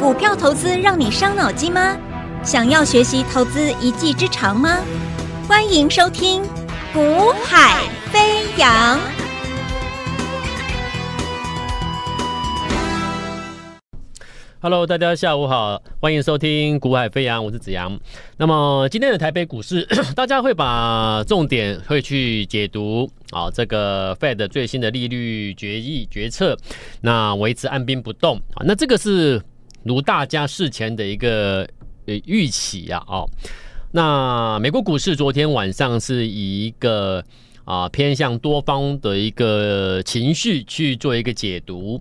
股票投资让你伤脑筋吗？想要学习投资一技之长吗？欢迎收听《股海飞扬》。Hello，大家下午好，欢迎收听《股海飞扬》，我是子阳。那么今天的台北股市，大家会把重点会去解读啊，这个 Fed 最新的利率决议决策，那维持按兵不动啊，那这个是。如大家事前的一个预期呀，哦，那美国股市昨天晚上是以一个啊偏向多方的一个情绪去做一个解读，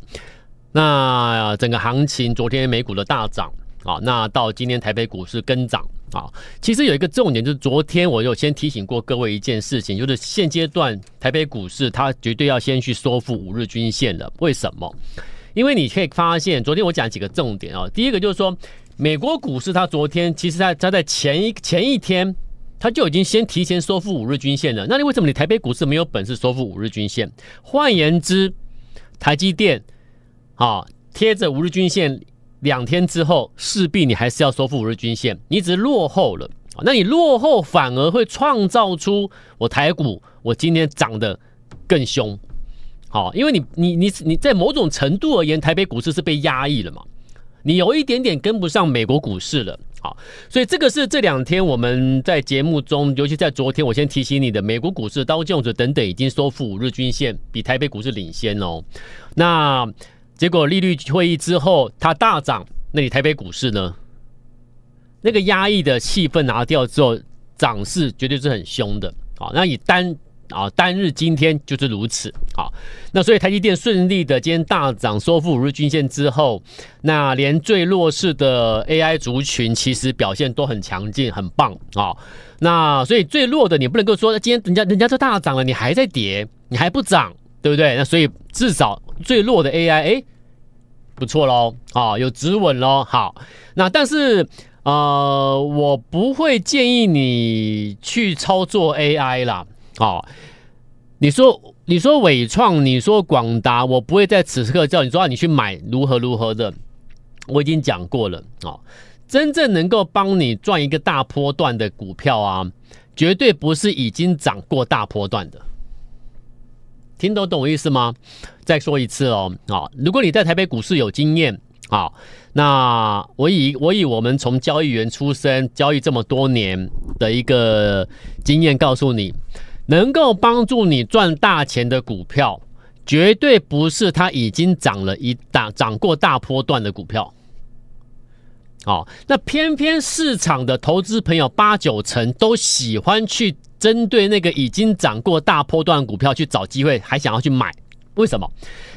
那整个行情昨天美股的大涨啊，那到今天台北股市跟涨啊，其实有一个重点就是昨天我有先提醒过各位一件事情，就是现阶段台北股市它绝对要先去收复五日均线的，为什么？因为你可以发现，昨天我讲几个重点啊。第一个就是说，美国股市它昨天，其实它它在前一前一天，它就已经先提前收复五日均线了。那你为什么你台北股市没有本事收复五日均线？换言之，台积电啊贴着五日均线两天之后，势必你还是要收复五日均线。你只是落后了，那你落后反而会创造出我台股我今天涨得更凶。好，因为你你你你在某种程度而言，台北股市是被压抑了嘛？你有一点点跟不上美国股市了，好，所以这个是这两天我们在节目中，尤其在昨天，我先提醒你的，美国股市、刀剑者等等已经收复五日均线，比台北股市领先哦。那结果利率会议之后，它大涨，那你台北股市呢？那个压抑的气氛拿掉之后，涨势绝对是很凶的。好，那以单。啊，单日今天就是如此啊。那所以台积电顺利的今天大涨，收复五日均线之后，那连最弱势的 AI 族群其实表现都很强劲，很棒啊。那所以最弱的你不能够说，今天人家人家都大涨了，你还在跌，你还不涨，对不对？那所以至少最弱的 AI，哎，不错喽，啊，有止稳喽。好，那但是呃，我不会建议你去操作 AI 啦。好，你说你说伟创，你说广达，我不会在此刻叫你说你去买如何如何的。我已经讲过了啊，真正能够帮你赚一个大波段的股票啊，绝对不是已经涨过大波段的。听得懂我意思吗？再说一次哦啊！如果你在台北股市有经验啊，那我以我以我们从交易员出身交易这么多年的一个经验告诉你。能够帮助你赚大钱的股票，绝对不是它已经涨了一大涨过大波段的股票。哦，那偏偏市场的投资朋友八九成都喜欢去针对那个已经涨过大波段的股票去找机会，还想要去买。为什么？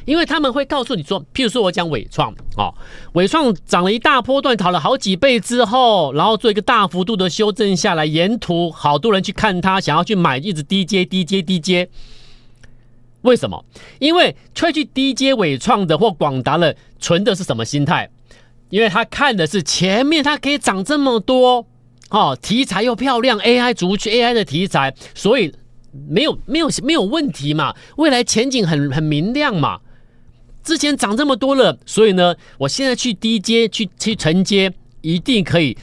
因为他们会告诉你说，譬如说我讲伟创啊，伟创涨了一大波段，炒了好几倍之后，然后做一个大幅度的修正下来，沿途好多人去看他，想要去买，一直 DJ DJ DJ。为什么？因为吹去 DJ 伟创的或广达的，存的是什么心态？因为他看的是前面它可以涨这么多，哦，题材又漂亮，AI 族去 AI 的题材，所以。没有没有没有问题嘛，未来前景很很明亮嘛。之前涨这么多了，所以呢，我现在去低阶去去承接，一定可以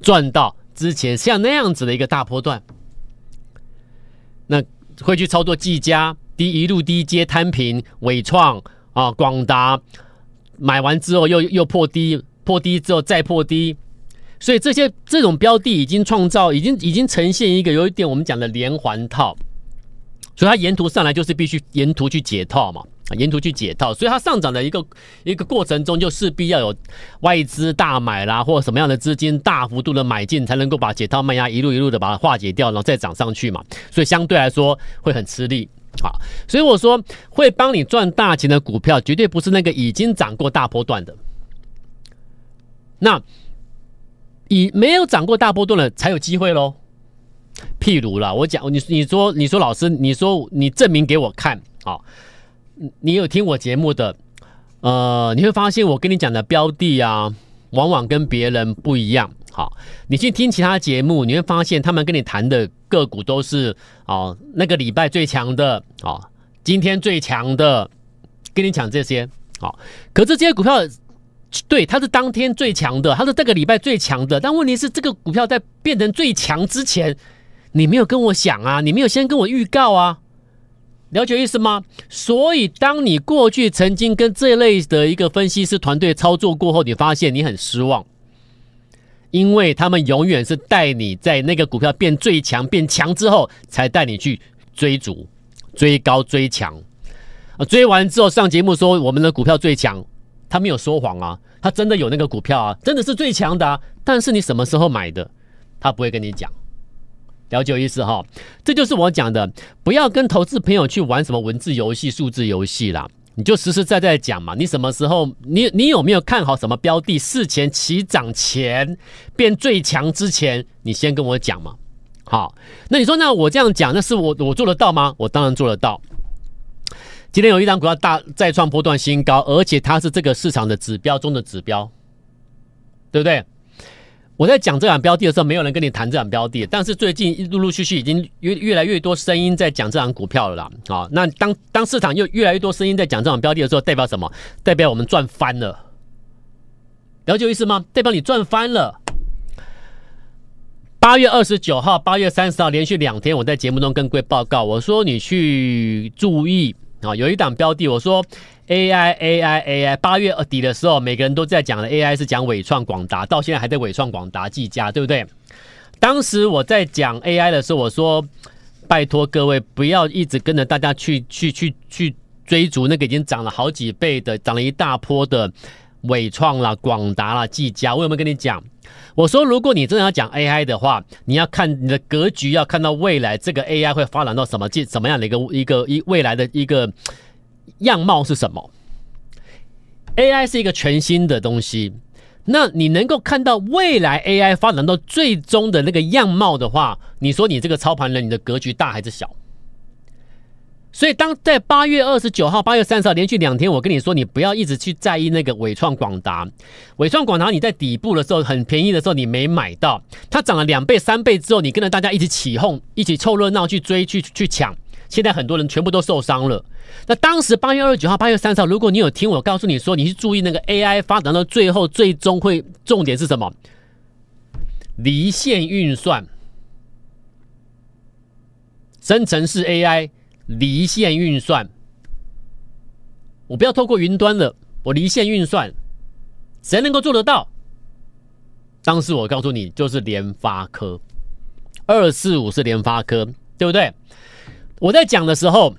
赚到之前像那样子的一个大波段。那会去操作技嘉低一路低阶摊平伟创啊广达，买完之后又又破低破低之后再破低。所以这些这种标的已经创造，已经已经呈现一个有一点我们讲的连环套，所以它沿途上来就是必须沿途去解套嘛，沿途去解套，所以它上涨的一个一个过程中就势必要有外资大买啦，或什么样的资金大幅度的买进，才能够把解套卖压一路一路的把它化解掉，然后再涨上去嘛。所以相对来说会很吃力啊。所以我说会帮你赚大钱的股票，绝对不是那个已经涨过大波段的，那。你没有涨过大波段了，才有机会喽。譬如啦，我讲你，你说，你说，老师，你说，你证明给我看啊。你有听我节目的，呃，你会发现我跟你讲的标的啊，往往跟别人不一样。好，你去听其他节目，你会发现他们跟你谈的个股都是哦，那个礼拜最强的，哦，今天最强的，跟你讲这些。好，可是这些股票。对，它是当天最强的，它是这个礼拜最强的。但问题是，这个股票在变成最强之前，你没有跟我讲啊，你没有先跟我预告啊，了解意思吗？所以，当你过去曾经跟这类的一个分析师团队操作过后，你发现你很失望，因为他们永远是带你在那个股票变最强、变强之后，才带你去追逐、追高、追强啊。追完之后上节目说我们的股票最强。他没有说谎啊，他真的有那个股票啊，真的是最强的。但是你什么时候买的，他不会跟你讲，了解意思哈？这就是我讲的，不要跟投资朋友去玩什么文字游戏、数字游戏啦，你就实实在在讲嘛。你什么时候，你你有没有看好什么标的？事前起涨前变最强之前，你先跟我讲嘛。好，那你说，那我这样讲，那是我我做得到吗？我当然做得到。今天有一张股票大再创波段新高，而且它是这个市场的指标中的指标，对不对？我在讲这档标的的时候，没有人跟你谈这档标的，但是最近陆陆续续已经越越来越多声音在讲这档股票了啦。啊，那当当市场又越来越多声音在讲这档标的的时候，代表什么？代表我们赚翻了，了解意思吗？代表你赚翻了。八月二十九号、八月三十号连续两天，我在节目中跟各位报告，我说你去注意。啊，有一档标的，我说 AI AI AI，八月底的时候，每个人都在讲的 AI 是讲伟创广达，到现在还在伟创广达计价，对不对？当时我在讲 AI 的时候，我说拜托各位不要一直跟着大家去去去去追逐那个已经涨了好几倍的，涨了一大波的。伟创啦，广达啦，技嘉，我有没有跟你讲？我说，如果你真的要讲 AI 的话，你要看你的格局，要看到未来这个 AI 会发展到什么，怎什么样的一个一个一未来的一个样貌是什么？AI 是一个全新的东西，那你能够看到未来 AI 发展到最终的那个样貌的话，你说你这个操盘人，你的格局大还是小？所以当在八月二十九号、八月三十号连续两天，我跟你说，你不要一直去在意那个伟创广达、伟创广达。你在底部的时候很便宜的时候，你没买到，它涨了两倍、三倍之后，你跟着大家一起起哄、一起凑热闹去追、去去抢。现在很多人全部都受伤了。那当时八月二十九号、八月三十号，如果你有听我告诉你说，你去注意那个 AI 发展到最后，最终会重点是什么？离线运算、生成式 AI。离线运算，我不要透过云端了，我离线运算，谁能够做得到？当时我告诉你，就是联发科，二四五是联发科，对不对？我在讲的时候，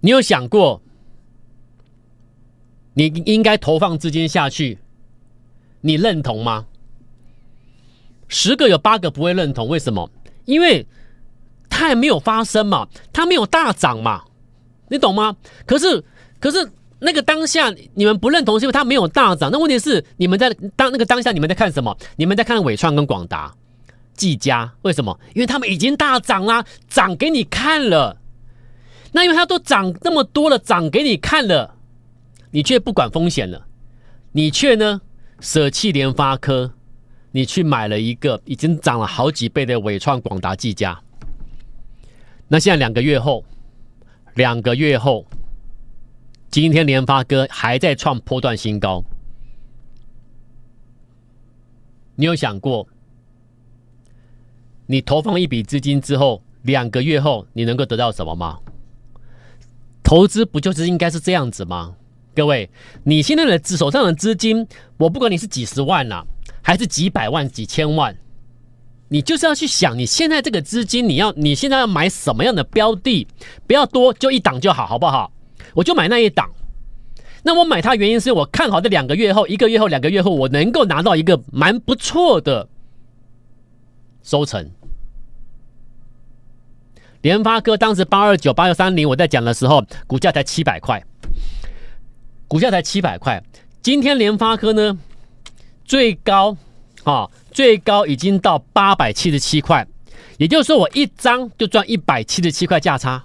你有想过，你应该投放资金下去，你认同吗？十个有八个不会认同，为什么？因为。它还没有发生嘛，它没有大涨嘛，你懂吗？可是，可是那个当下你们不认同，是因为它没有大涨。那问题是，你们在当那个当下，你们在看什么？你们在看伟创跟广达、技嘉，为什么？因为他们已经大涨啦，涨给你看了。那因为它都涨那么多了，涨给你看了，你却不管风险了，你却呢舍弃联发科，你去买了一个已经涨了好几倍的伟创、广达、技嘉。那现在两个月后，两个月后，今天联发哥还在创波段新高。你有想过，你投放一笔资金之后，两个月后你能够得到什么吗？投资不就是应该是这样子吗？各位，你现在的手上的资金，我不管你是几十万了，还是几百万、几千万。你就是要去想，你现在这个资金，你要你现在要买什么样的标的？不要多，就一档就好，好不好？我就买那一档。那我买它原因是我看好这两个月后、一个月后、两个月后，我能够拿到一个蛮不错的收成。联发科当时八二九、八六三零，我在讲的时候，股价才七百块，股价才七百块。今天联发科呢，最高啊。最高已经到八百七十七块，也就是说我一张就赚一百七十七块价差。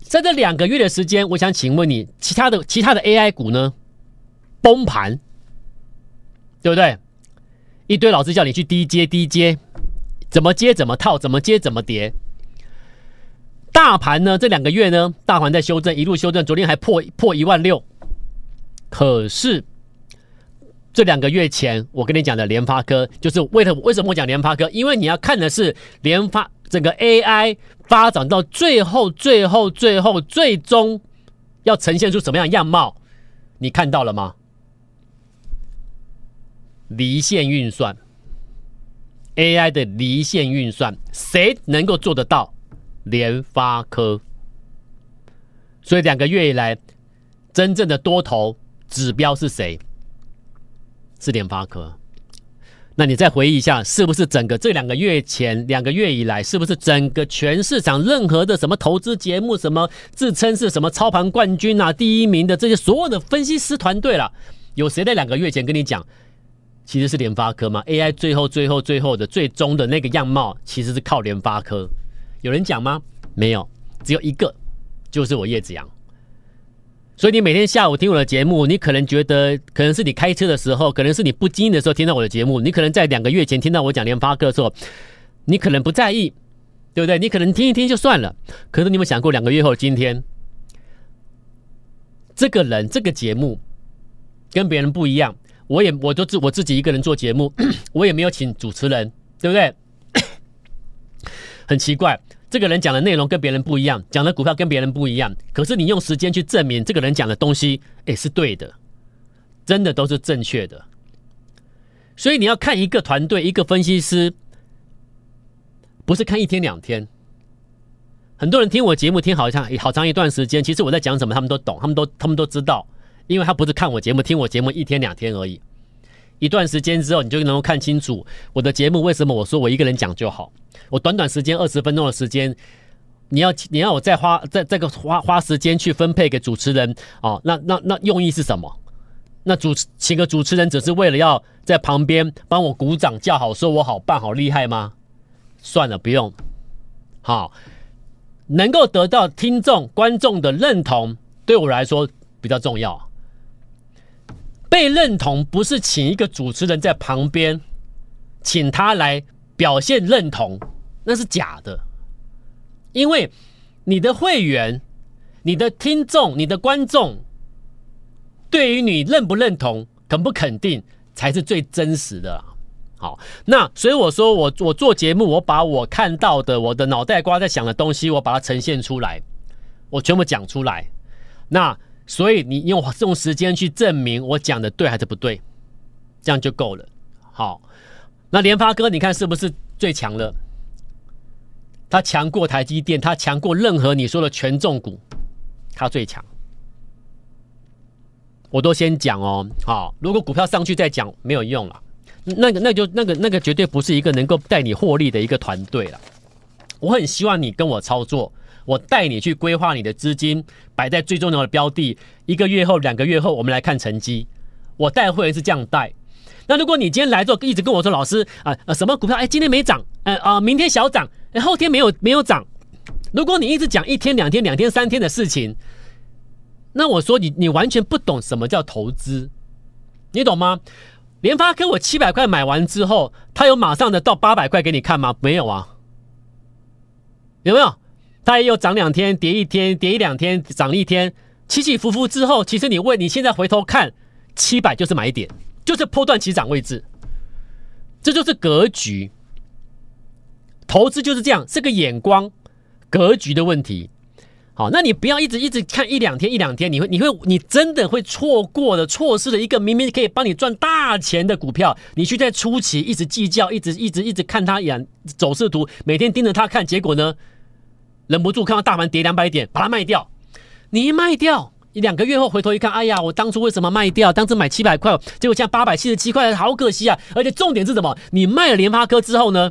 在这两个月的时间，我想请问你，其他的其他的 AI 股呢？崩盘，对不对？一堆老师叫你去低接低接，怎么接怎么套，怎么接怎么跌。大盘呢？这两个月呢？大盘在修正，一路修正，昨天还破破一万六，可是。这两个月前，我跟你讲的联发科，就是为什为什么讲联发科？因为你要看的是联发整个 AI 发展到最后、最后、最后、最终要呈现出什么样样貌，你看到了吗？离线运算，AI 的离线运算，谁能够做得到？联发科。所以两个月以来，真正的多头指标是谁？四点八颗，那你再回忆一下，是不是整个这两个月前两个月以来，是不是整个全市场任何的什么投资节目，什么自称是什么操盘冠军啊、第一名的这些所有的分析师团队了，有谁在两个月前跟你讲，其实是联发科吗？AI 最后最后最后的最终的那个样貌，其实是靠联发科，有人讲吗？没有，只有一个，就是我叶子阳。所以你每天下午听我的节目，你可能觉得可能是你开车的时候，可能是你不经意的时候听到我的节目，你可能在两个月前听到我讲联发科的时候，你可能不在意，对不对？你可能听一听就算了。可是你有没有想过两个月后今天，这个人这个节目跟别人不一样？我也我都自我自己一个人做节目，我也没有请主持人，对不对？很奇怪。这个人讲的内容跟别人不一样，讲的股票跟别人不一样，可是你用时间去证明这个人讲的东西，哎，是对的，真的都是正确的。所以你要看一个团队，一个分析师，不是看一天两天。很多人听我节目听好像好长一段时间，其实我在讲什么他们都懂，他们都他们都知道，因为他不是看我节目听我节目一天两天而已。一段时间之后，你就能够看清楚我的节目为什么我说我一个人讲就好。我短短时间二十分钟的时间，你要你要我再花在这个花花时间去分配给主持人哦，那那那用意是什么？那主持请个主持人只是为了要在旁边帮我鼓掌叫好，说我好棒好厉害吗？算了，不用。好，能够得到听众观众的认同，对我来说比较重要。被认同不是请一个主持人在旁边，请他来表现认同，那是假的。因为你的会员、你的听众、你的观众，对于你认不认同、肯不肯定，才是最真实的。好，那所以我说，我我做节目，我把我看到的、我的脑袋瓜在想的东西，我把它呈现出来，我全部讲出来。那。所以你用用时间去证明我讲的对还是不对，这样就够了。好，那联发哥，你看是不是最强了？他强过台积电，他强过任何你说的权重股，他最强。我都先讲哦，好，如果股票上去再讲没有用了，那个那就那个那个绝对不是一个能够带你获利的一个团队了。我很希望你跟我操作。我带你去规划你的资金，摆在最重要的标的，一个月后、两个月后，我们来看成绩。我带会员是这样带。那如果你今天来做，一直跟我说老师啊什么股票？哎，今天没涨，呃啊，明天小涨，后天没有没有涨。如果你一直讲一天、两天、两天、三天的事情，那我说你你完全不懂什么叫投资，你懂吗？联发科我七百块买完之后，他有马上的到八百块给你看吗？没有啊，有没有？大也又涨两天，跌一天，跌一两天，涨一天，起起伏伏之后，其实你问，你现在回头看，七百就是买点，就是破段起涨位置，这就是格局。投资就是这样，是个眼光、格局的问题。好，那你不要一直一直看一两天，一两天，你会，你会，你真的会错过的，错失了一个明明可以帮你赚大钱的股票。你去在初期一直计较，一直一直一直看它演走势图，每天盯着它看，结果呢？忍不住看到大盘跌两百点，把它卖掉。你一卖掉，一两个月后回头一看，哎呀，我当初为什么卖掉？当初买七百块，结果现在八百七十七块，好可惜啊！而且重点是什么？你卖了联发科之后呢，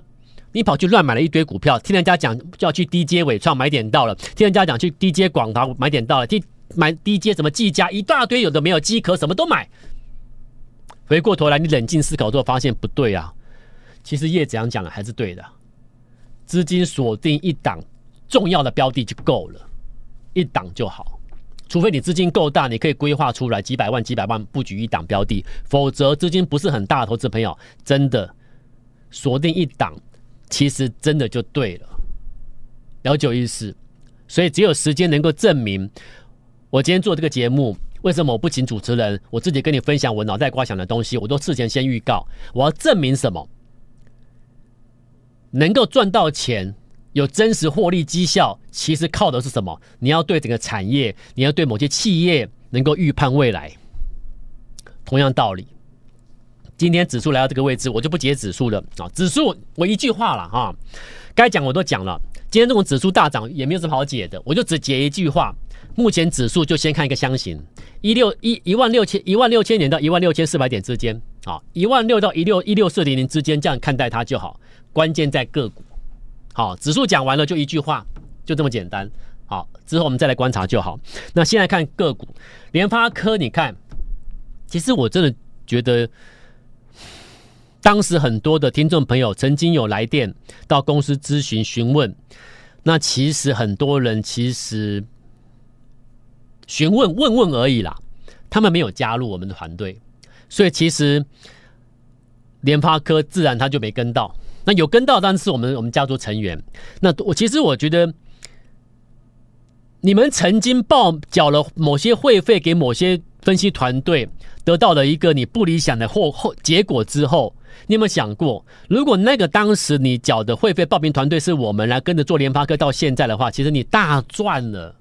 你跑去乱买了一堆股票。听人家讲就要去 DJ 伟创买点到了，听人家讲去 DJ 广达买点到了，买 DJ 什么技嘉一大堆，有的没有机壳什么都买。回过头来你冷静思考之后发现不对啊，其实叶子阳讲的还是对的，资金锁定一档。重要的标的就够了，一档就好。除非你资金够大，你可以规划出来几百万、几百万布局一档标的，否则资金不是很大，投资朋友真的锁定一档，其实真的就对了。了解意思，所以只有时间能够证明。我今天做这个节目，为什么我不请主持人，我自己跟你分享我脑袋瓜想的东西，我都事前先预告，我要证明什么能够赚到钱。有真实获利绩效，其实靠的是什么？你要对整个产业，你要对某些企业能够预判未来。同样道理，今天指数来到这个位置，我就不解指数了啊！指数我一句话了哈，该讲我都讲了。今天这种指数大涨也没有什么好解的，我就只解一句话：目前指数就先看一个箱型，一六一一万六千一万六千点到一万六千四百点之间啊，一万六到一六一六四零零之间，这样看待它就好。关键在个股。好，指数讲完了，就一句话，就这么简单。好，之后我们再来观察就好。那现在看个股，联发科，你看，其实我真的觉得，当时很多的听众朋友曾经有来电到公司咨询询问，那其实很多人其实询问问问而已啦，他们没有加入我们的团队，所以其实联发科自然他就没跟到。那有跟到，当然是我们我们家族成员。那我其实我觉得，你们曾经报缴了某些会费给某些分析团队，得到了一个你不理想的后后结果之后，你有没有想过，如果那个当时你缴的会费报名团队是我们来跟着做联发科到现在的话，其实你大赚了。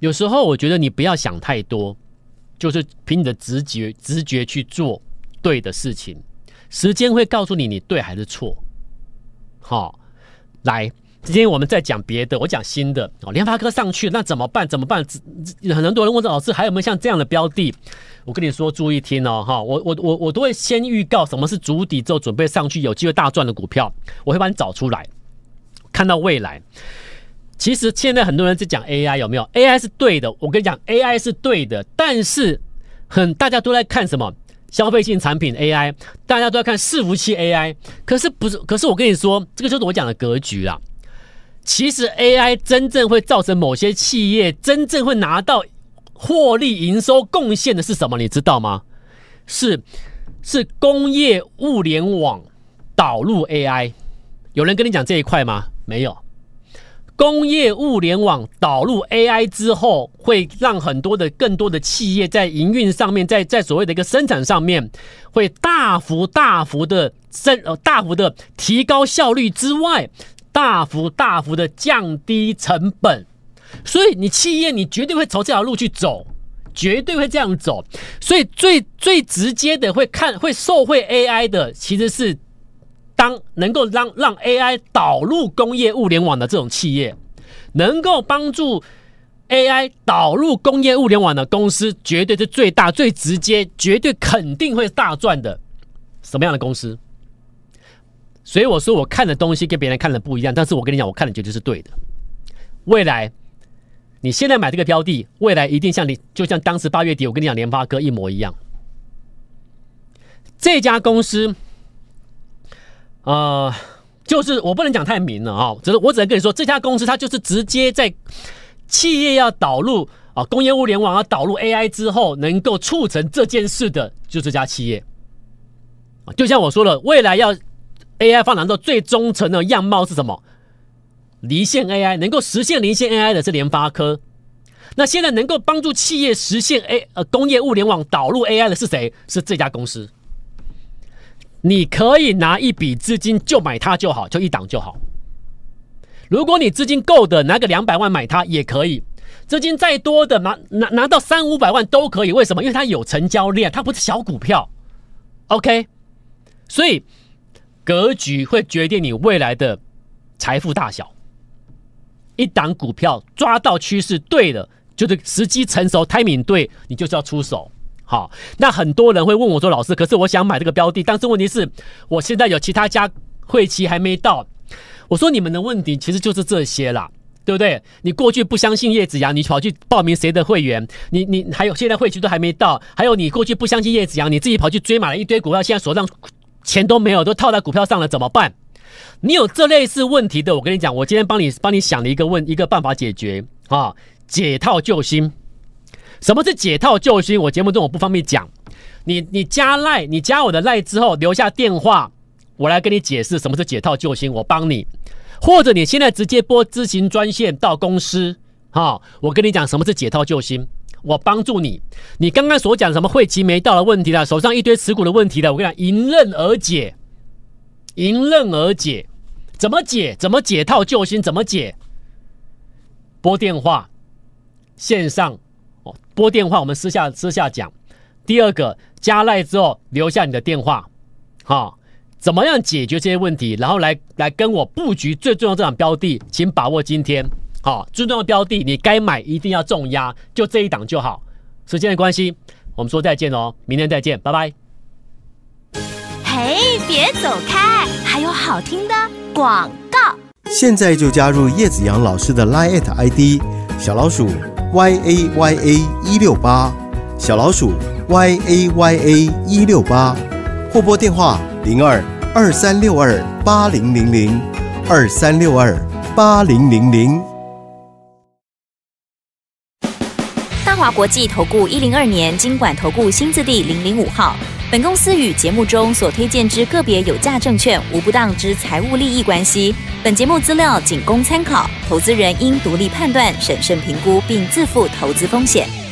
有时候我觉得你不要想太多，就是凭你的直觉直觉去做对的事情。时间会告诉你你对还是错，好，来，今天我们再讲别的，我讲新的，哦，联发科上去，那怎么办？怎么办？很多人问说，老师还有没有像这样的标的？我跟你说注意听哦，哈，我我我我都会先预告什么是主底之后准备上去有机会大赚的股票，我会把你找出来，看到未来。其实现在很多人在讲 AI 有没有 AI 是对的，我跟你讲 AI 是对的，但是很大家都在看什么？消费性产品 AI，大家都要看伺服器 AI，可是不是？可是我跟你说，这个就是我讲的格局啦。其实 AI 真正会造成某些企业真正会拿到获利营收贡献的是什么，你知道吗？是是工业物联网导入 AI，有人跟你讲这一块吗？没有。工业物联网导入 AI 之后，会让很多的更多的企业在营运上面，在在所谓的一个生产上面，会大幅大幅的升呃，大幅的提高效率之外，大幅大幅的降低成本。所以，你企业你绝对会朝这条路去走，绝对会这样走。所以，最最直接的会看会受惠 AI 的，其实是。当能够让让 AI 导入工业物联网的这种企业，能够帮助 AI 导入工业物联网的公司，绝对是最大、最直接、绝对肯定会大赚的。什么样的公司？所以我说我看的东西跟别人看的不一样，但是我跟你讲，我看的绝对是对的。未来，你现在买这个标的，未来一定像你，就像当时八月底，我跟你讲，联发科一模一样，这家公司。呃，就是我不能讲太明了啊，只是我只能跟你说，这家公司它就是直接在企业要导入啊工业物联网要导入 AI 之后，能够促成这件事的，就这家企业。就像我说了，未来要 AI 放蓝筹，最忠诚的样貌是什么？离线 AI 能够实现离线 AI 的是联发科，那现在能够帮助企业实现 A 呃工业物联网导入 AI 的是谁？是这家公司。你可以拿一笔资金就买它就好，就一档就好。如果你资金够的，拿个两百万买它也可以；资金再多的，拿拿拿到三五百万都可以。为什么？因为它有成交量，它不是小股票。OK，所以格局会决定你未来的财富大小。一档股票抓到趋势对的，就是时机成熟，timing 对，你就是要出手。好，那很多人会问我说：“老师，可是我想买这个标的，但是问题是我现在有其他家会期还没到。”我说：“你们的问题其实就是这些啦，对不对？你过去不相信叶子阳，你跑去报名谁的会员？你你还有现在会期都还没到，还有你过去不相信叶子阳，你自己跑去追买了一堆股票，现在手上钱都没有，都套在股票上了，怎么办？你有这类似问题的，我跟你讲，我今天帮你帮你想了一个问一个办法解决啊，解套救星。”什么是解套救星？我节目中我不方便讲。你你加赖，你加我的赖之后留下电话，我来跟你解释什么是解套救星，我帮你。或者你现在直接拨咨询专线到公司，哈，我跟你讲什么是解套救星，我帮助你。你刚刚所讲什么汇集没到的问题啦，手上一堆持股的问题的，我跟你讲，迎刃而解，迎刃而解。怎么解？怎么解套救星？怎么解？拨电话，线上。拨电话，我们私下私下讲。第二个加赖之后留下你的电话，好，怎么样解决这些问题？然后来来跟我布局最重要这场标的，请把握今天，好，最重要的标的你该买一定要重压，就这一档就好。时间的关系，我们说再见哦，明天再见，拜拜。嘿，别走开，还有好听的广告。现在就加入叶子阳老师的 Line ID 小老鼠。y a y a 一六八小老鼠 y a y a 一六八或拨电话零二二三六二八零零零二三六二八零零零。大华国际投顾一零二年经管投顾新字第零零五号。本公司与节目中所推荐之个别有价证券无不当之财务利益关系。本节目资料仅供参考，投资人应独立判断、审慎评估，并自负投资风险。